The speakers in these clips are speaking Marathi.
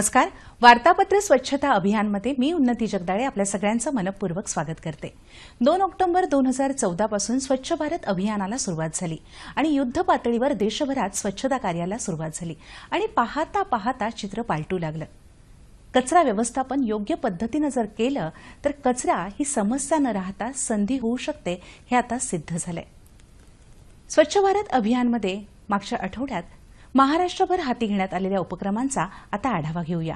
नमस्कार वार्तापत्र स्वच्छता अभियानमध्ये मी उन्नती जगदाळे आपल्या सगळ्यांचं मनपूर्वक स्वागत करते दोन ऑक्टोबर दोन हजार चौदापासून स्वच्छ भारत अभियानाला सुरुवात झाली आणि युद्ध पातळीवर देशभरात स्वच्छता कार्याला सुरुवात झाली आणि पाहता पाहता चित्र पालटू लागलं कचरा व्यवस्थापन योग्य पद्धतीनं जर केलं तर कचरा ही समस्या न राहता संधी होऊ शकते हे आता सिद्ध झालंय स्वच्छ भारत अभियानमध्ये मागच्या आठवड्यात महाराष्ट्रभर हाती घेण्यात आलेल्या उपक्रमांचा आता आढावा घेऊया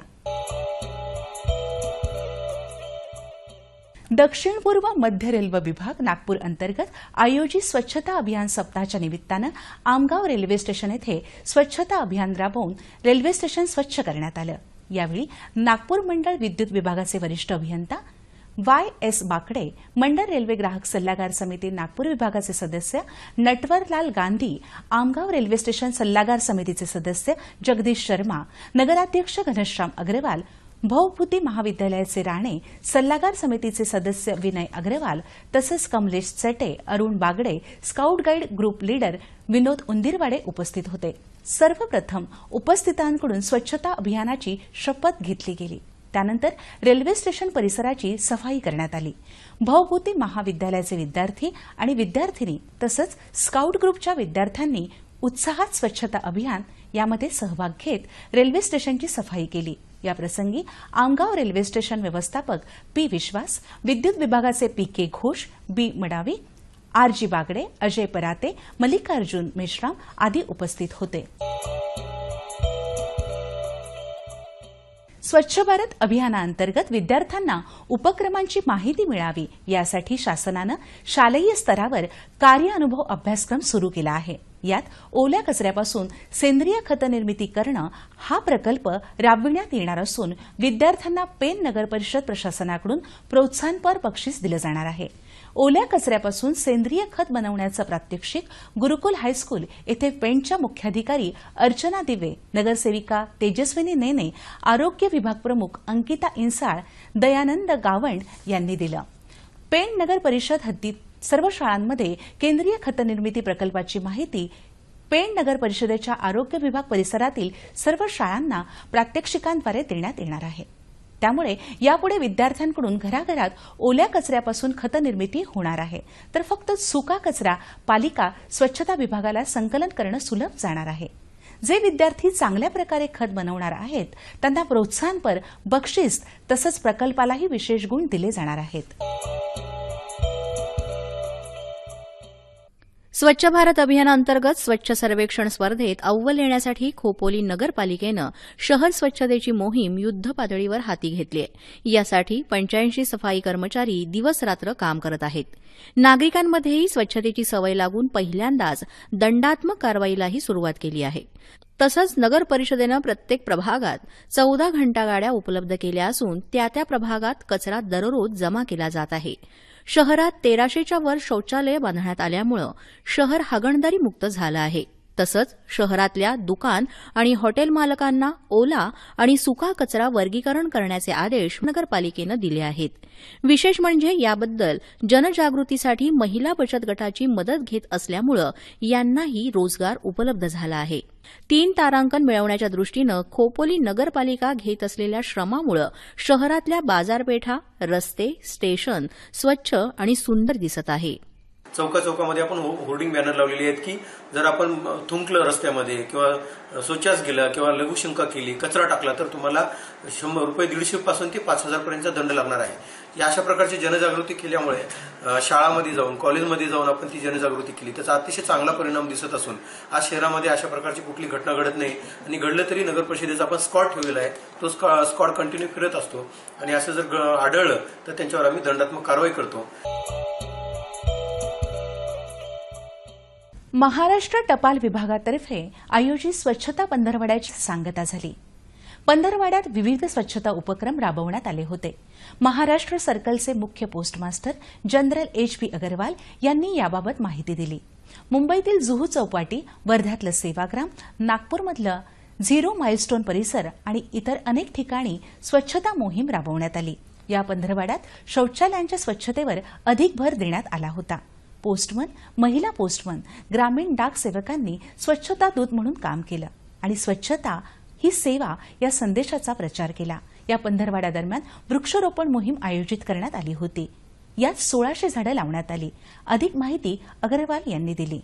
दक्षिण पूर्व मध्य रेल्वे विभाग नागपूर अंतर्गत आयोजित स्वच्छता अभियान सप्ताहाच्या निमित्तानं आमगाव रेल्वे स्टेशन येथे स्वच्छता अभियान राबवून रेल्वे स्टेशन स्वच्छ करण्यात आलं यावेळी नागपूर मंडळ विद्युत विभागाचे वरिष्ठ अभियंता वाय एस बाकडे मंडळ रेल्वे ग्राहक सल्लागार समिती नागपूर विभागाचे सदस्य नटवरलाल गांधी आमगाव रेल्वे स्टेशन सल्लागार समितीचे सदस्य जगदीश शर्मा नगराध्यक्ष घनश्याम अग्रवाल भवभूती महाविद्यालयाचे राणे सल्लागार समितीचे सदस्य विनय अग्रवाल तसंच Kamlesh Chate Arun Bagde scout guide group leader Vinod Undirwade उपस्थित होते सर्वप्रथम उपस्थितांकडून स्वच्छता अभियानाची शपथ घेतली गेली त्यानंतर रेल्वे स्टेशन परिसराची सफाई करण्यात आली भावभूती महाविद्यालयाचे विद्यार्थी आणि विद्यार्थिनी तसंच स्काउट ग्रुपच्या विद्यार्थ्यांनी उत्साहात स्वच्छता अभियान यामध्ये सहभाग घेत रेल्वे स्टेशनची सफाई केली याप्रसंगी आमगाव रेल्वे स्टेशन व्यवस्थापक पी विश्वास विद्युत विभागाचे P K Ghosh B Madavi R G Bagde Ajay Parate Mallikarjun Meshram आदी उपस्थित होते स्वच्छ भारत अभियानाअंतर्गत विद्यार्थ्यांना उपक्रमांची माहिती मिळावी यासाठी शासनानं शालेय स्तरावर कार्य अनुभव अभ्यासक्रम सुरू केला आहे यात ओल्या कचऱ्यापासून सेंद्रिय खतनिर्मिती करणं हा प्रकल्प राबविण्यात येणार असून विद्यार्थ्यांना पेन नगरपरिषद प्रशासनाकडून प्रोत्साहनपर बक्षीस दिलं जाणार आहे ओल्या कचऱ्यापासून सेंद्रिय खत बनवण्याचं प्रात्यक्षिक गुरुकुल हायस्कूल येथे पेंटच्या मुख्याधिकारी अर्चना दिवे नगरसेविका तेजस्विनी नेने आरोग्य विभाग प्रमुख अंकिता इन्साळ दयानंद गावंड यांनी दिलं पेण नगर परिषद हद्दीत सर्व शाळांमध्ये केंद्रीय खतनिर्मिती प्रकल्पाची माहिती पेण नगर परिषदेच्या आरोग्य विभाग परिसरातील सर्व शाळांना प्रात्यक्षिकांद्वारे देण्यात येणार आहे त्यामुळे यापुढे विद्यार्थ्यांकडून घराघरात ओल्या कचऱ्यापासून खतनिर्मिती होणार आहे तर फक्त सुका कचरा पालिका स्वच्छता विभागाला संकलन करणं सुलभ जाणार आहे जे विद्यार्थी चांगल्या प्रकारे खत बनवणार आहेत त्यांना प्रोत्साहनपर बक्षीस तसंच प्रकल्पालाही विशेष गुण दिले जाणार आहेत स्वच्छ भारत अभियानाअंतर्गत स्वच्छ सर्वेक्षण स्पर्धेत अव्वल येण्यासाठी खोपोली नगरपालिकेनं शहर स्वच्छतेची मोहीम युद्धपातळीवर हाती घेतली आहे यासाठी पंच्याऐंशी सफाई कर्मचारी दिवसरात्र काम करत आहेत नागरिकांमध्येही स्वच्छतेची सवय लागून पहिल्यांदाच दंडात्मक कारवाईलाही सुरुवात केली आहे तसंच नगर परिषदेनं प्रत्येक प्रभागात चौदा घंटा गाड्या उपलब्ध केल्या असून त्या त्या प्रभागात कचरा दररोज जमा केला जात आहे शहरात तेराशेच्या वर शौचालय बांधण्यात आल्यामुळे शहर हागणदारी मुक्त झालं आहे तसंच शहरातल्या दुकान आणि हॉटेल मालकांना ओला आणि सुका कचरा वर्गीकरण करण्याचे आदेश नगरपालिकेनं दिले आहेत विशेष म्हणजे याबद्दल जनजागृतीसाठी महिला बचत गटाची मदत घेत असल्यामुळं यांनाही रोजगार उपलब्ध झाला आहे तीन तारांकन मिळवण्याच्या दृष्टीनं खोपोली नगरपालिका घेत असलेल्या श्रमामुळं शहरातल्या बाजारपेठा रस्ते स्टेशन स्वच्छ आणि सुंदर दिसत आहे चौका चौकामध्ये आपण हो- होर्डिंग बॅनर लावलेली आहेत की जर आपण थुंकलं रस्त्यामध्ये किंवा स्वच्छास गेलं किंवा लघुशंका केली कचरा टाकला तर तुम्हाला शंभर रुपये दीडशे पासून ते पाच हजार पर्यंतचा दंड लागणार आहे या अशा प्रकारची जनजागृती केल्यामुळे शाळामध्ये जाऊन कॉलेजमध्ये जाऊन आपण ती जनजागृती केली त्याचा अतिशय चांगला परिणाम दिसत असून आज शहरामध्ये अशा प्रकारची कुठली घटना घडत नाही आणि घडलं तरी नगर परिषदेचा आपण स्कॉट ठेवलेला आहे तो स्कॉट कंटिन्यू फिरत असतो आणि असं जर आढळलं तर त्यांच्यावर आम्ही दंडात्मक कारवाई करतो महाराष्ट्र टपाल विभागातर्फे आयोजित स्वच्छता पंधरवड्याची सांगता झाली पंधरवाड्यात विविध स्वच्छता उपक्रम राबवण्यात आले होते महाराष्ट्र सर्कलचे मुख्य postmaster general H P Agarwal यांनी याबाबत माहिती दिली मुंबईतील जुहू चौपाटी वर्ध्यातलं सेवाग्राम नागपूरमधलं झिरो माइलस्टोन परिसर आणि इतर अनेक ठिकाणी स्वच्छता मोहीम राबवण्यात आली या पंधरवाड्यात शौचालयांच्या स्वच्छतेवर अधिक भर देण्यात आला होता पोस्टमन महिला पोस्टमन ग्रामीण डाक सेवकांनी स्वच्छता दूत म्हणून काम केलं आणि स्वच्छता ही सेवा या संदेशाचा प्रचार केला या पंधरवाड्या दरम्यान वृक्षारोपण मोहीम आयोजित करण्यात आली होती यात सोळाशे झाडं लावण्यात आली अधिक माहिती अग्रवाल यांनी दिली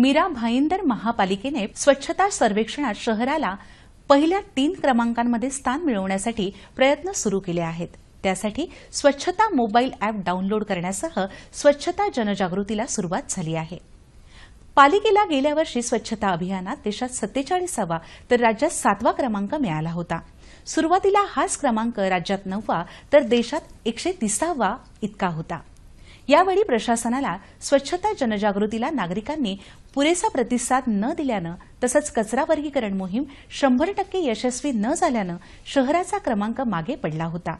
मीरा भाईंदर महापालिकेने स्वच्छता सर्वेक्षणात शहराला पहिल्या तीन क्रमांकांमध्ये स्थान मिळवण्यासाठी प्रयत्न सुरू केले आहेत त्यासाठी स्वच्छता मोबाईल अॅप डाऊनलोड करण्यासह स्वच्छता जनजागृतीला सुरुवात झाली आहे पालिकेला गेल्या वर्षी स्वच्छता अभियानात देशात सत्तेचाळीसावा तर राज्यात सातवा क्रमांक मिळाला होता सुरुवातीला हाच क्रमांक राज्यात नववा तर देशात एकशे तिसावा इतका होता यावेळी प्रशासनाला स्वच्छता जनजागृतीला नागरिकांनी पुरेसा प्रतिसाद न दिल्यानं तसंच कचरा वर्गीकरण मोहीम शंभर टक्के यशस्वी न झाल्यानं शहराचा क्रमांक मागे पडला होता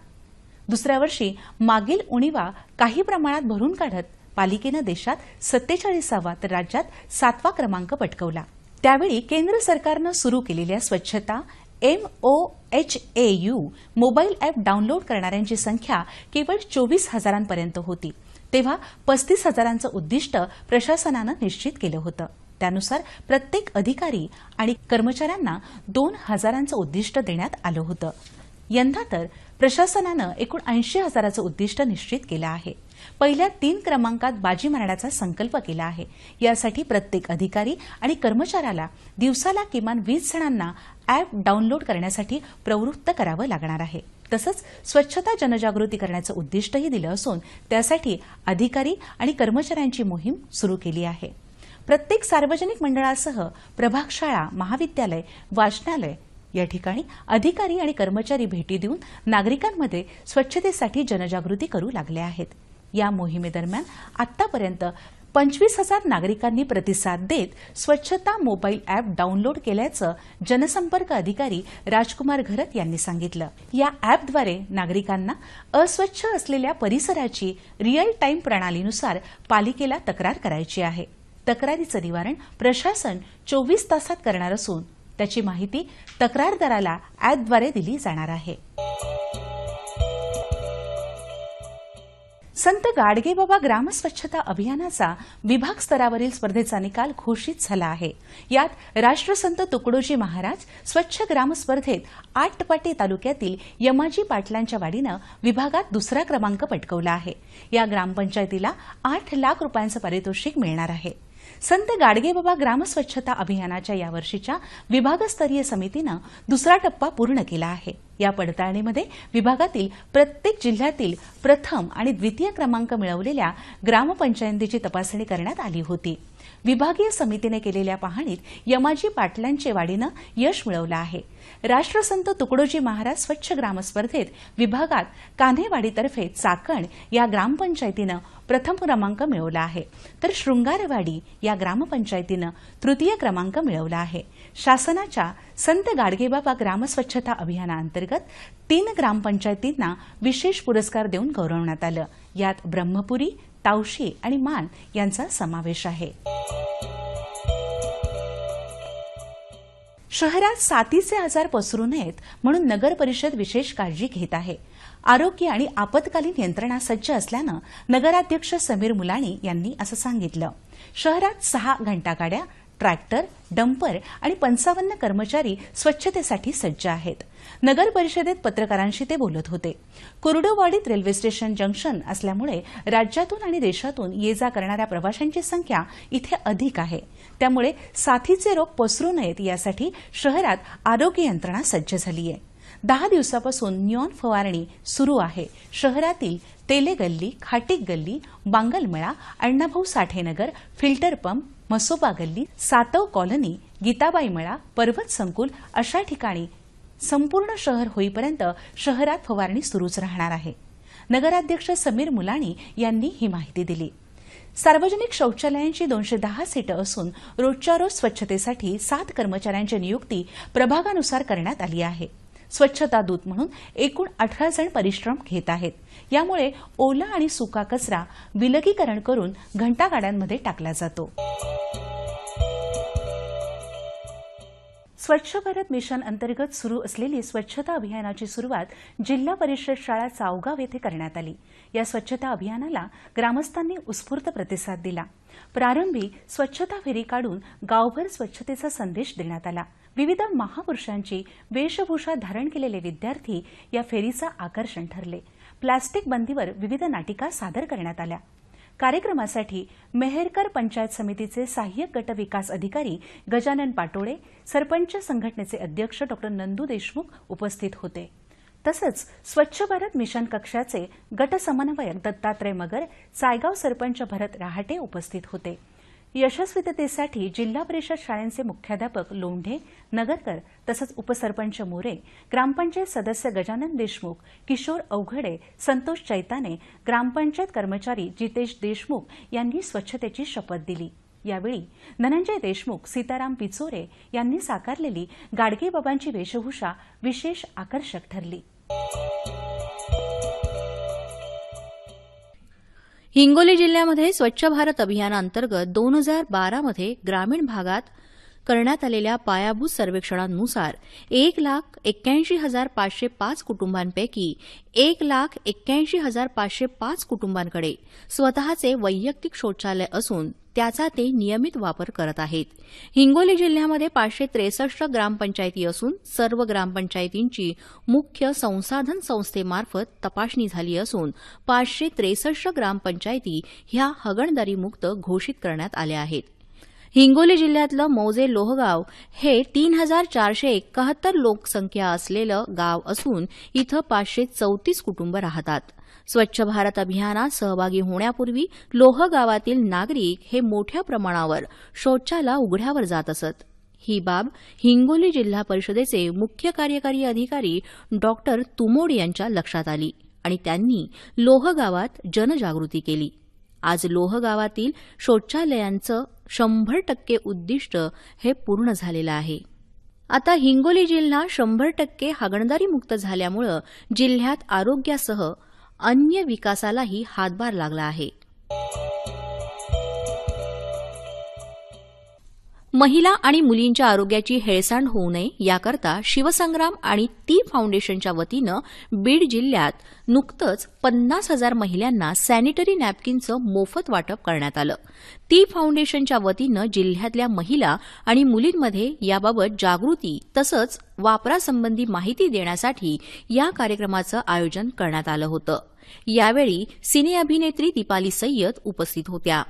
दुसऱ्या वर्षी मागील उणीवा काही प्रमाणात भरून काढत पालिकेनं देशात सत्तेचाळीसावा तर राज्यात सातवा क्रमांक पटकवला त्यावेळी केंद्र सरकारनं सुरू केलेल्या Swachhata M O H A U mobile app download करणाऱ्यांची संख्या केवळ चोवीस हजारांपर्यंत होती तेव्हा पस्तीस हजारांचं उद्दिष्ट प्रशासनानं निश्चित केलं होतं त्यानुसार प्रत्येक अधिकारी आणि कर्मचाऱ्यांना दोन हजारांचं उद्दिष्ट देण्यात आलं होतं यंदा तर प्रशासनानं एकूण ऐंशी हजाराचं उद्दिष्ट निश्चित केलं आहे पहिल्या तीन क्रमांकात बाजी मारण्याचा संकल्प केला आहे यासाठी प्रत्येक अधिकारी आणि कर्मचाऱ्याला दिवसाला किमान वीस जणांना ॲप डाउनलोड करण्यासाठी प्रवृत्त करावं लागणार आहे तसंच स्वच्छता जनजागृती करण्याचं उद्दिष्टही दिलं असून त्यासाठी अधिकारी आणि कर्मचाऱ्यांची मोहीम सुरू केली आहे प्रत्येक सार्वजनिक मंडळासह प्रभागशाळा महाविद्यालय वाचनालय या ठिकाणी अधिकारी आणि कर्मचारी भेटी देऊन नागरिकांमध्ये स्वच्छतेसाठी जनजागृती करू लागले आहेत या मोहिमेदरम्यान आतापर्यंत पंचवीस हजार नागरिकांनी प्रतिसाद देत स्वच्छता मोबाईल अॅप डाऊनलोड केल्याचं जनसंपर्क अधिकारी राजकुमार घरत यांनी सांगितलं या अॅपद्वारे नागरिकांना अस्वच्छ असलेल्या परिसराची रिअल टाईम प्रणालीनुसार पालिकेला तक्रार करायची आहे तक्रारीचं निवारण प्रशासन चोवीस तासात करणार असून त्याची माहिती तक्रारदाराला ऍपद्वारे दिली जाणार आहे संत गाडगेबाबा ग्रामस्वच्छता अभियानाचा विभाग स्तरावरील स्पर्धेचा निकाल घोषित झाला आहे यात राष्ट्रसंत तुकडोजी महाराज स्वच्छ ग्राम स्पर्धेत तालुक्यातील यमाजी पाटलांच्या वाडीनं विभागात दुसरा क्रमांक पटकवला आहे या ग्रामपंचायतीला आठ लाख रुपयांचं पारितोषिक मिळणार आहे संत गाडगेबाबा ग्रामस्वच्छता अभियानाच्या यावर्षीच्या विभागस्तरीय समितीनं दुसरा टप्पा पूर्ण केला आहे या पडताळणीमध्ये विभागातील प्रत्येक जिल्ह्यातील प्रथम आणि द्वितीय क्रमांक मिळवलेल्या ग्रामपंचायतीची तपासणी करण्यात आली होती विभागीय समितीने केलेल्या पाहणीत यमाजी पाटलांचे वाडीनं यश मिळवलं आहे राष्ट्रसंत तुकडोजी महाराज स्वच्छ ग्रामस्पर्धेत विभागात कान्हेवाडीतर्फे चाकण या ग्रामपंचायतीनं प्रथम क्रमांक मिळवला आहे तर शृंगारवाडी या ग्रामपंचायतीनं तृतीय क्रमांक मिळवला आहे शासनाच्या संत गाडगेबाबा ग्रामस्वच्छता अभियानाअंतर्गत तीन ग्रामपंचायतींना विशेष पुरस्कार देऊन गौरवण्यात आलं यात ब्रह्मपुरी तावशी आणि मान यांचा समावेश आहे शहरात साथीचे आजार पसरू नयेत म्हणून नगर परिषद विशेष काळजी घेत आहे आरोग्य आणि आपत्कालीन यंत्रणा सज्ज असल्यानं नगराध्यक्ष समीर मुलाणी यांनी असं सांगितलं शहरात सहा घंटा गाड्या ट्रॅक्टर डंपर आणि पंचावन्न कर्मचारी स्वच्छतेसाठी सज्ज आहेत नगर परिषदेत पत्रकारांशी ते बोलत होते कुरडोवाडीत रेल्वे स्टेशन जंक्शन असल्यामुळे राज्यातून आणि देशातून ये जा करणाऱ्या प्रवाशांची संख्या इथे अधिक आहे त्यामुळे साथीचे रोग पसरू नयेत यासाठी शहरात आरोग्य यंत्रणा सज्ज झाली आहे दहा दिवसापासून न्योन फवारणी सुरू आहे शहरातील तेलेगल्ली गल्ली खाटीक गल्ली बांगलमेळा अण्णाभाऊ साठेनगर फिल्टर पंप मसोबा गल्ली सातव कॉलनी गीताबाई मळा पर्वत संकुल अशा ठिकाणी संपूर्ण शहर होईपर्यंत शहरात फवारणी सुरूच राहणार आहे नगराध्यक्ष समीर मुलाणी यांनी ही माहिती दिली सार्वजनिक शौचालयांची दोनशे दहा सीटं असून रोजच्या रोज स्वच्छतेसाठी सात कर्मचाऱ्यांची नियुक्ती प्रभागानुसार करण्यात आली आहे स्वच्छता दूत म्हणून एकूण अठरा जण परिश्रम घेत आहेत यामुळे ओला आणि सुका कचरा विलगीकरण करून घंटागाड्यांमध्ये टाकला जातो स्वच्छ भारत मिशन अंतर्गत सुरू असलेली स्वच्छता अभियानाची सुरुवात जिल्हा परिषद शाळा चावगाव येथे करण्यात आली या स्वच्छता अभियानाला ग्रामस्थांनी उत्स्फूर्त प्रतिसाद दिला प्रारंभी स्वच्छता फेरी काढून गावभर स्वच्छतेचा संदेश देण्यात आला विविध महापुरुषांची वेशभूषा धारण केलेले विद्यार्थी या फेरीचं आकर्षण ठरले प्लास्टिक बंदीवर विविध नाटिका सादर करण्यात आल्या कार्यक्रमासाठी मेहेरकर पंचायत समितीचे सहाय्यक गट विकास अधिकारी गजानन पाटोळे सरपंच संघटनेचे अध्यक्ष डॉ नंदू देशमुख उपस्थित होते तसंच स्वच्छ भारत मिशन कक्षाचे गट समन्वयक दत्तात्रय मगर सायगाव सरपंच भरत रहाटे उपस्थित होते यशस्वीततेसाठी जिल्हा परिषद शाळांचे मुख्याध्यापक लोंढे नगरकर तसंच उपसरपंच मोरे ग्रामपंचायत सदस्य गजानन देशमुख किशोर अवघडे संतोष चैताने ग्रामपंचायत कर्मचारी जितेश देशमुख यांनी स्वच्छतेची शपथ दिली यावेळी धनंजय देशमुख सीताराम पिचोरे यांनी साकारलेली गाडगेबाबांची वेशभूषा विशेष आकर्षक ठरली हिंगोली जिल्ह्यामध्ये स्वच्छ भारत अभियानाअंतर्गत दोन हजार बारामध्ये ग्रामीण भागात करण्यात आलेल्या पायाभूत सर्वेक्षणांनुसार एक लाख एक्क्याऐंशी हजार पाचशे पाच कुटुंबांपैकी एक लाख एक्क्याऐंशी हजार पाचशे पाच कुटुंबांकडे स्वतःचे वैयक्तिक शौचालय असून त्याचा ते नियमित वापर करत आहेत हिंगोली जिल्ह्यामध्ये पाचशे त्रेसष्ट ग्रामपंचायती असून सर्व ग्रामपंचायतींची मुख्य संसाधन संस्थेमार्फत तपासणी झाली असून पाचशे त्रेसष्ट ग्रामपंचायती ह्या हगणदारीमुक्त घोषित करण्यात आल्या आहेत हिंगोली जिल्ह्यातलं मौजे लोहगाव हे तीन हजार चारशे एकाहत्तर लोकसंख्या असलेलं गाव असून इथं पाचशे चौतीस कुटुंब राहतात स्वच्छ भारत अभियानात सहभागी होण्यापूर्वी लोह गावातील नागरिक हे मोठ्या प्रमाणावर शौचाला उघड्यावर जात असत ही बाब हिंगोली जिल्हा परिषदेचे मुख्य कार्यकारी अधिकारी डॉक्टर तुमोड यांच्या लक्षात आली आणि त्यांनी लोह गावात जनजागृती केली आज लोह गावातील शौचालयांचं शंभर टक्के उद्दिष्ट हे पूर्ण झालेलं आहे आता हिंगोली जिल्हा शंभर टक्के हागणदारीमुक्त झाल्यामुळं जिल्ह्यात आरोग्यासह अन्य विकासालाही हातभार लागला आहे महिला आणि मुलींच्या आरोग्याची हेळसांड होऊ नये याकरता शिवसंग्राम आणि ती फाउंडेशनच्या वतीनं बीड जिल्ह्यात नुकतंच पन्नास हजार महिलांना सॅनिटरी नॅपकिनचं मोफत वाटप करण्यात आलं ती फाउंडेशनच्या वतीनं जिल्ह्यातल्या महिला आणि मुलींमध्ये याबाबत जागृती तसंच वापरासंबंधी माहिती देण्यासाठी या कार्यक्रमाचं आयोजन करण्यात आलं होतं यावेळी सिने अभिनेत्री दीपाली सय्यद उपस्थित होत्या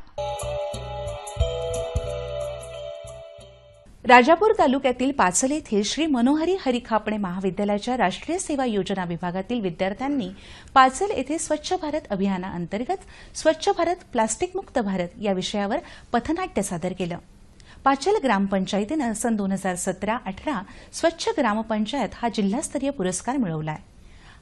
राजापूर तालुक्यातील पाचल येथे श्री मनोहरी हरिखापणे महाविद्यालयाच्या राष्ट्रीय सेवा योजना विभागातील विद्यार्थ्यांनी पाचल येथे स्वच्छ भारत अभियानाअंतर्गत स्वच्छ भारत प्लास्टिकमुक्त भारत या विषयावर पथनाट्य सादर केलं पाचल ग्रामपंचायतीनं सन दोन हजार सतरा अठरा स्वच्छ ग्रामपंचायत हा जिल्हास्तरीय पुरस्कार मिळवला आहे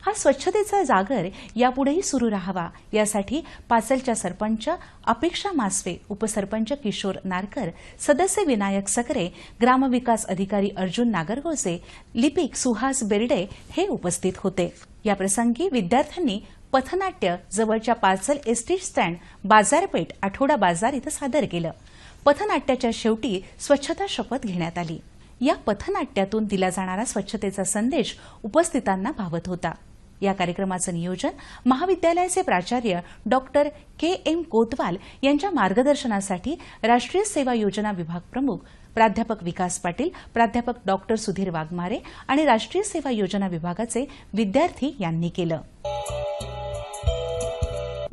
हा स्वच्छतेचा जागर यापुढेही सुरू राहावा यासाठी पाचलच्या सरपंच अपेक्षा मासवे उपसरपंच किशोर नारकर सदस्य विनायक सकरे ग्रामविकास अधिकारी अर्जुन नागरगोसे लिपिक सुहास बेर्डे हे उपस्थित होते याप्रसंगी विद्यार्थ्यांनी पथनाट्य जवळच्या पार्सल एसटी स्टँड बाजारपेठ आठवडा बाजार इथं सादर केलं पथनाट्याच्या शेवटी स्वच्छता शपथ घेण्यात आली या पथनाट्यातून दिला जाणारा स्वच्छतेचा संदेश उपस्थितांना भावत होता या कार्यक्रमाचं नियोजन महाविद्यालयाचे प्राचार्य डॉक्टर के एम कोतवाल यांच्या मार्गदर्शनासाठी राष्ट्रीय सेवा योजना विभाग प्रमुख प्राध्यापक विकास पाटील प्राध्यापक डॉक्टर सुधीर वाघमारे आणि राष्ट्रीय सेवा योजना विभागाचे विद्यार्थी यांनी केलं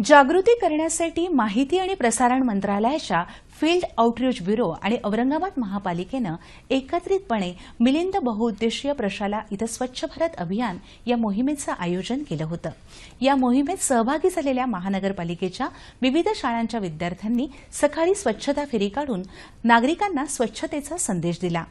जागृती करण्यासाठी माहिती आणि प्रसारण मंत्रालयाच्या फील्ड आउटरीच ब्युरो आणि औरंगाबाद महापालिकेनं एकत्रितपणे मिलिंद बहुउद्देशीय प्रशाला इथं स्वच्छ भारत अभियान या मोहिमेचं आयोजन केलं होतं या मोहिमेत सहभागी झालेल्या महानगरपालिकेच्या विविध शाळांच्या विद्यार्थ्यांनी सकाळी स्वच्छता फेरी काढून नागरिकांना स्वच्छतेचा संदेश दिला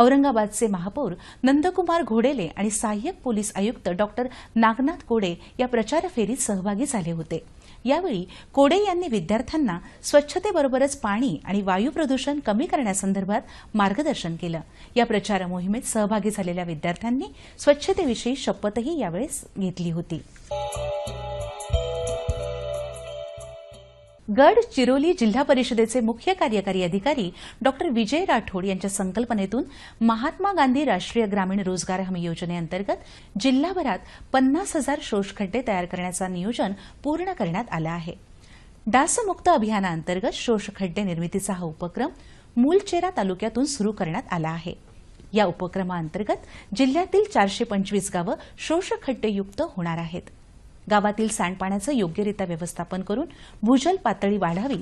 औरंगाबादचे महापौर नंदकुमार घोडेले आणि सहाय्यक पोलीस आयुक्त डॉक्टर नागनाथ कोडे या प्रचार फेरीत सहभागी झाले होते यावेळी कोडे यांनी विद्यार्थ्यांना स्वच्छतेबरोबरच पाणी आणि वायू प्रदूषण कमी करण्यासंदर्भात मार्गदर्शन केलं या प्रचार मोहिमेत सहभागी झालेल्या विद्यार्थ्यांनी स्वच्छतेविषयी शपथही यावेळी घेतली होती गडचिरोली जिल्हा परिषदेचे मुख्य कार्यकारी अधिकारी डॉ विजय राठोड यांच्या संकल्पनेतून महात्मा गांधी राष्ट्रीय ग्रामीण रोजगार हमी योजनेअंतर्गत जिल्हाभरात पन्नास हजार शोषखड्डे तयार करण्याचं नियोजन पूर्ण करण्यात आलं आहे डासमुक्त अभियानाअंतर्गत शोषखड्डे निर्मितीचा हा उपक्रम मूलचेरा तालुक्यातून सुरू करण्यात आला आहे या उपक्रमाअंतर्गत जिल्ह्यातील चारशे पंचवीस गावं शोषखड्डेयुक्त होणार आहेत गावातील सांडपाण्याचं योग्यरित्या व्यवस्थापन करून भूजल पातळी वाढावी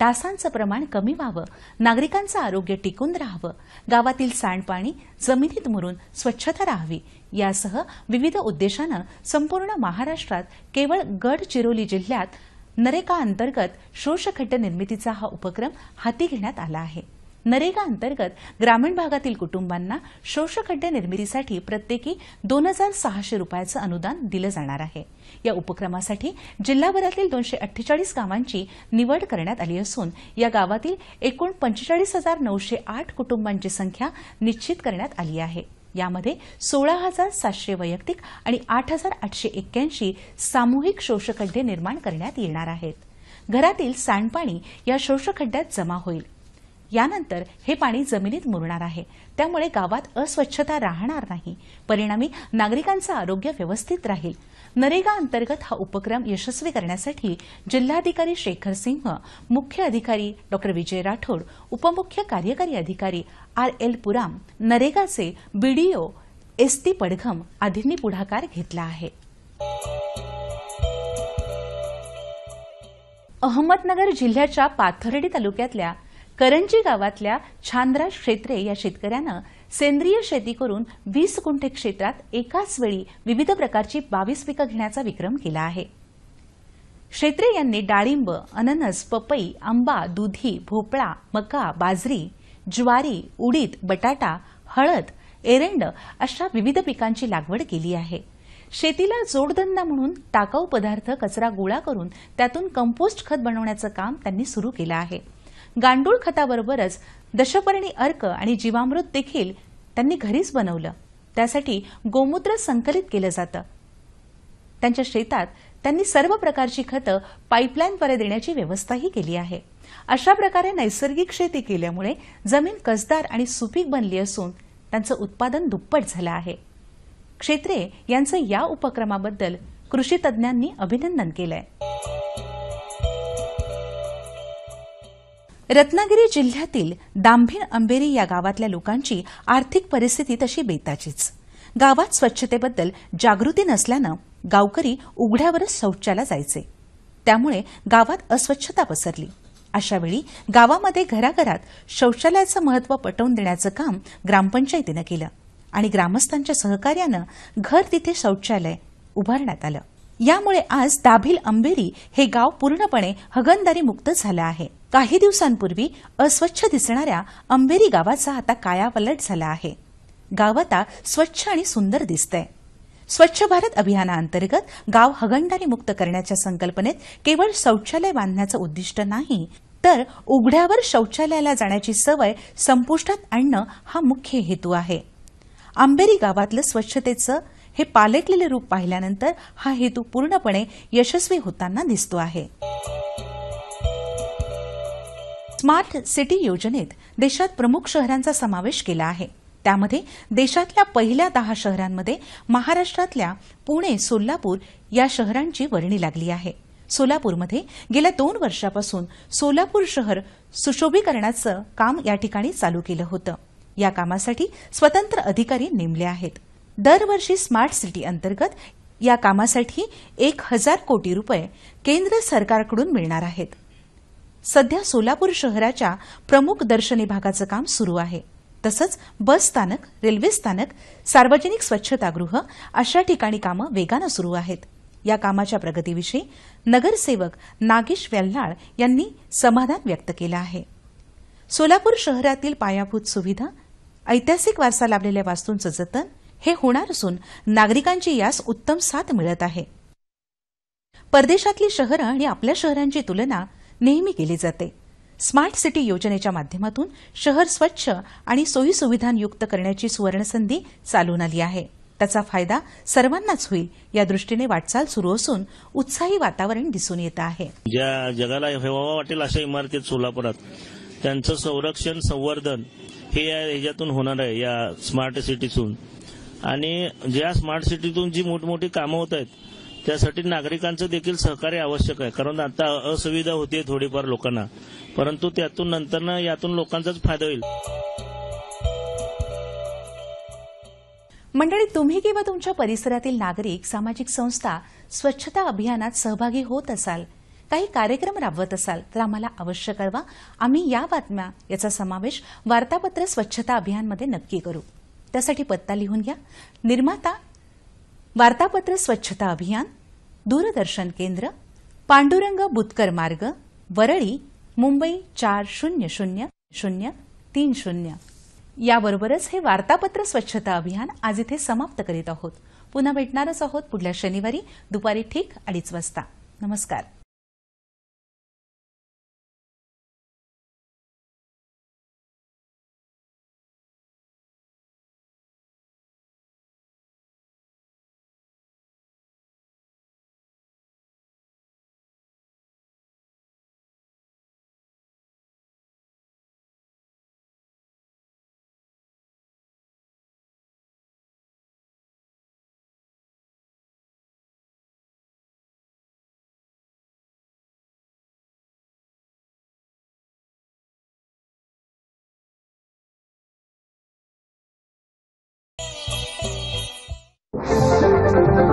डासांचं प्रमाण कमी व्हावं नागरिकांचं आरोग्य टिकून राहावं गावातील सांडपाणी जमिनीत मुरून स्वच्छता राहावी यासह विविध उद्देशानं संपूर्ण महाराष्ट्रात केवळ गडचिरोली जिल्ह्यात नरेका अंतर्गत शोषखड्ड निर्मितीचा हा उपक्रम हाती घेण्यात आला आहे नरेगा अंतर्गत ग्रामीण भागातील कुटुंबांना शोषखड्डे निर्मितीसाठी प्रत्येकी दोन हजार सहाशे रुपयाचं अनुदान दिलं जाणार आहे या उपक्रमासाठी जिल्हाभरातील दोनशे अठ्ठेचाळीस गावांची निवड करण्यात आली असून या गावातील एकूण पंचेचाळीस हजार नऊशे आठ कुटुंबांची संख्या निश्चित करण्यात आली आहे यामध्ये सोळा हजार सातशे वैयक्तिक आणि आठ हजार आठशे एक्क्याऐंशी सामूहिक शोषखड्डे निर्माण करण्यात येणार आहेत घरातील सांडपाणी या शोषखड्ड्यात जमा होईल यानंतर हे पाणी जमिनीत मुरणार आहे त्यामुळे गावात अस्वच्छता राहणार नाही परिणामी नागरिकांचं आरोग्य व्यवस्थित राहील नरेगा अंतर्गत हा उपक्रम यशस्वी करण्यासाठी जिल्हाधिकारी शेखर सिंह मुख्य अधिकारी डॉ विजय राठोड उपमुख्य कार्यकारी अधिकारी आर एल पुराम नरेगाचे बीडीओ एस टी पडघम आदींनी पुढाकार घेतला आहे अहमदनगर जिल्ह्याच्या पाथर्डी तालुक्यातल्या करंजी गावातल्या छांद्रा क्षेत्रे या शेतकऱ्यानं सेंद्रिय शेती करून वीस गुंठे क्षेत्रात एकाच वेळी विविध प्रकारची बावीस पिकं घेण्याचा विक्रम केला आहे क्षेत्रे यांनी डाळिंब अननस पपई आंबा दुधी भोपळा मका बाजरी ज्वारी उडीद बटाटा हळद एरंड अशा विविध पिकांची लागवड केली आहे शेतीला जोडधंदा म्हणून टाकाऊ पदार्थ कचरा गोळा करून त्यातून कंपोस्ट खत बनवण्याचं काम त्यांनी सुरू केलं आहे गांडूळ खताबरोबरच दशपर्णी अर्क आणि जीवामृत देखील त्यांनी घरीच बनवलं त्यासाठी गोमूत्र संकलित केलं जातं त्यांच्या शेतात त्यांनी सर्व प्रकारची खतं पाईपलाईनद्वारे देण्याची व्यवस्थाही केली आहे अशा प्रकारे नैसर्गिक शेती केल्यामुळे जमीन कसदार आणि सुपीक बनली असून त्यांचं उत्पादन दुप्पट झालं आहे क्षेत्रे यांचं या उपक्रमाबद्दल कृषी तज्ज्ञांनी अभिनंदन केलंय रत्नागिरी जिल्ह्यातील दांभिण अंबेरी या गावातल्या लोकांची आर्थिक परिस्थिती तशी बेताचीच गावात स्वच्छतेबद्दल जागृती नसल्यानं गावकरी उघड्यावरच शौचाला जायचे त्यामुळे गावात अस्वच्छता पसरली अशावेळी गावामध्ये घराघरात शौचालयाचं महत्त्व पटवून देण्याचं काम ग्रामपंचायतीनं केलं आणि ग्रामस्थांच्या सहकार्यानं घर तिथे शौचालय उभारण्यात आलं यामुळे आज दाभिल अंबेरी हे गाव पूर्णपणे हगनदारी मुक्त झालं आहे काही दिवसांपूर्वी अस्वच्छ दिसणाऱ्या अंबेरी गावाचा आता कायापलट झाला आहे गाव आता स्वच्छ आणि सुंदर दिसतंय स्वच्छ भारत अभियानाअंतर्गत गाव हगणदारी मुक्त करण्याच्या संकल्पनेत केवळ शौचालय बांधण्याचं उद्दिष्ट नाही तर उघड्यावर शौचालयाला जाण्याची सवय संपुष्टात आणणं हा मुख्य हेतू आहे आंबेरी गावातलं स्वच्छतेचं हे पालेकलेले रूप पाहिल्यानंतर हा हेतू पूर्णपणे यशस्वी होताना दिसतो आहे स्मार्ट सिटी योजनेत देशात प्रमुख शहरांचा समावेश केला आहे त्यामध्ये देशातल्या पहिल्या दहा शहरांमध्ये महाराष्ट्रातल्या पुणे सोलापूर या शहरांची वर्णी लागली आहे सोलापूरमध्ये गेल्या दोन वर्षापासून सोलापूर शहर सुशोभीकरणाचं काम या ठिकाणी चालू केलं होतं या कामासाठी स्वतंत्र अधिकारी नेमले आहेत दरवर्षी स्मार्ट सिटी अंतर्गत या कामासाठी एक हजार कोटी रुपये केंद्र सरकारकडून मिळणार आहेत सध्या सोलापूर शहराच्या प्रमुख दर्शनी भागाचं काम सुरू आहे तसंच बस स्थानक रेल्वे स्थानक सार्वजनिक स्वच्छतागृह अशा ठिकाणी कामं वेगानं सुरू आहेत या कामाच्या प्रगतीविषयी नगरसेवक नागेश वेल्लाळ यांनी समाधान व्यक्त केलं आहे सोलापूर शहरातील पायाभूत सुविधा ऐतिहासिक वारसा लाभलेल्या वास्तूंचं जतन हे होणार असून नागरिकांची यास उत्तम साथ मिळत आहे परदेशातली शहरं आणि आपल्या शहरांची तुलना नेहमी केली जाते स्मार्ट सिटी योजनेच्या माध्यमातून शहर स्वच्छ आणि सोयीसुविधांयुक्त करण्याची सुवर्णसंधी चालून आली आहे त्याचा फायदा सर्वांनाच होईल या दृष्टीने वाटचाल सुरू असून उत्साही वातावरण दिसून येत आहे ज्या जगाला हेवावा वाटेल अशा इमारतीत सोलापुरात त्यांचं संरक्षण संवर्धन हे या ह्याच्यातून होणार आहे या स्मार्ट सिटीतून आणि ज्या स्मार्ट सिटीतून जी मोठमोठी कामं होत आहेत त्यासाठी नागरिकांचं देखील सहकार्य आवश्यक आहे कारण आता असुविधा होतीये थोडीफार लोकांना परंतु त्यातून नंतर यातून लोकांचाच फायदा होईल मंडळी तुम्ही किंवा तुमच्या परिसरातील नागरिक सामाजिक संस्था स्वच्छता अभियानात सहभागी होत असाल काही कार्यक्रम राबवत असाल तर आम्हाला अवश्य कळवा आम्ही या बातम्या याचा समावेश वार्तापत्र स्वच्छता अभियानमध्ये नक्की करू त्यासाठी पत्ता लिहून घ्या निर्माता वार्तापत्र स्वच्छता अभियान दूरदर्शन केंद्र पांडुरंग बुतकर मार्ग वरळी मुंबई चार शून्य शून्य शून्य तीन शून्य याबरोबरच हे वार्तापत्र स्वच्छता अभियान आज इथे समाप्त करीत आहोत पुन्हा भेटणारच आहोत पुढल्या शनिवारी दुपारी ठीक अडीच वाजता नमस्कार Thank you.